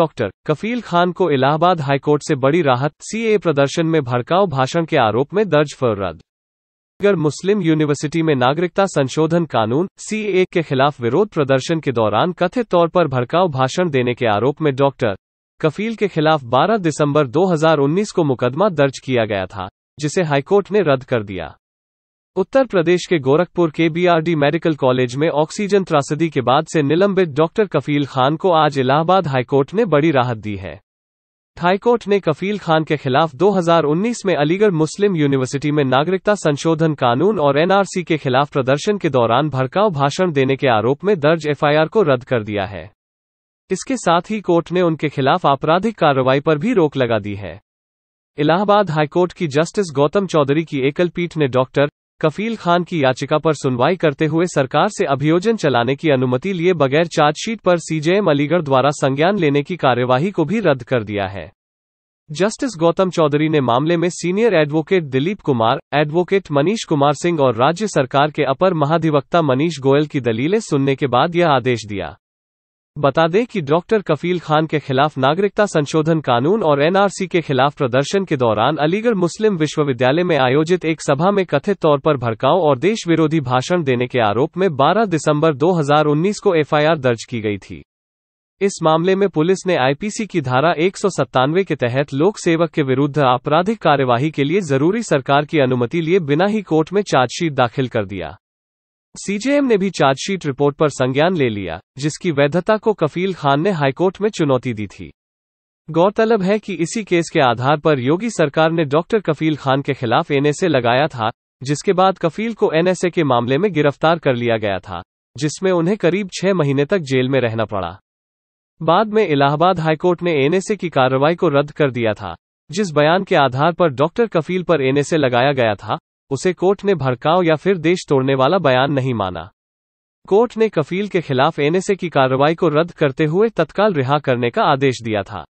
doctor कफील खान को Allahabad high court से बड़ी राहत सीए प्रदर्शन में भड़काऊ भाषण के आरोप में दर्ज फरद मुस्लिम यूनिवर्सिटी में नागरिकता संशोधन कानून सीए के खिलाफ विरोध प्रदर्शन के दौरान कथित तौर पर भड़काऊ भाषण देने के आरोप में डॉक्टर कफील के खिलाफ 12 दिसंबर 2019 को मुकदमा दर्ज किया गया था जिसे हाईकोर्ट ने रद्द कर दिया उत्तर प्रदेश के गोरखपुर के बीआरडी मेडिकल कॉलेज में ऑक्सीजन त्रासदी के बाद से निलंबित डॉक्टर कफील खान को आज इलाहाबाद हाईकोर्ट ने बड़ी राहत दी है हाईकोर्ट ने कफील खान के खिलाफ 2019 में अलीगढ़ मुस्लिम यूनिवर्सिटी में नागरिकता संशोधन कानून और एनआरसी के खिलाफ प्रदर्शन के दौरान भड़काऊ भाषण देने के आरोप में दर्ज एफआईआर को रद्द कर दिया है इसके साथ ही कोर्ट ने उनके खिलाफ आपराधिक कार्रवाई पर भी रोक लगा दी है इलाहाबाद हाईकोर्ट की जस्टिस गौतम चौधरी की एकल पीठ ने डॉक्टर कफील खान की याचिका पर सुनवाई करते हुए सरकार से अभियोजन चलाने की अनुमति लिए बगैर चार्जशीट पर सीजेएम अलीगढ़ द्वारा संज्ञान लेने की कार्यवाही को भी रद्द कर दिया है जस्टिस गौतम चौधरी ने मामले में senior advocate Dilip Kumar advocate Manish Kumar Singh और राज्य सरकार के अपर महाधिवक्ता मनीष गोयल की दलीलें सुनने के बाद यह आदेश दिया बता दें कि डॉक्टर कफील खान के खिलाफ नागरिकता संशोधन कानून और एनआरसी के खिलाफ प्रदर्शन के दौरान अलीगढ़ मुस्लिम विश्वविद्यालय में आयोजित एक सभा में कथित तौर पर भड़काव और देश विरोधी भाषण देने के आरोप में 12 दिसंबर 2019 को एफआईआर दर्ज की गई थी इस मामले में पुलिस ने आईपीसी की धारा एक के तहत लोक सेवक के विरुद्ध आपराधिक कार्यवाही के लिए जरूरी सरकार की अनुमति लिए बिना ही कोर्ट में चार्जशीट दाखिल कर दिया सीजेएम ने भी चार्जशीट रिपोर्ट पर संज्ञान ले लिया जिसकी वैधता को कफील खान ने हाईकोर्ट में चुनौती दी थी गौरतलब है कि इसी केस के आधार पर योगी सरकार ने डॉक्टर कफील खान के खिलाफ एनएसए लगाया था जिसके बाद कफील को एनएसए के मामले में गिरफ्तार कर लिया गया था जिसमें उन्हें करीब छह महीने तक जेल में रहना पड़ा बाद में इलाहाबाद हाईकोर्ट ने एनएसए की कार्रवाई को रद्द कर दिया था जिस बयान के आधार पर डॉक्टर कफील पर एनएसए लगाया गया था उसे कोर्ट ने भड़काव या फिर देश तोड़ने वाला बयान नहीं माना कोर्ट ने कफील के खिलाफ एनएसए की कार्रवाई को रद्द करते हुए तत्काल रिहा करने का आदेश दिया था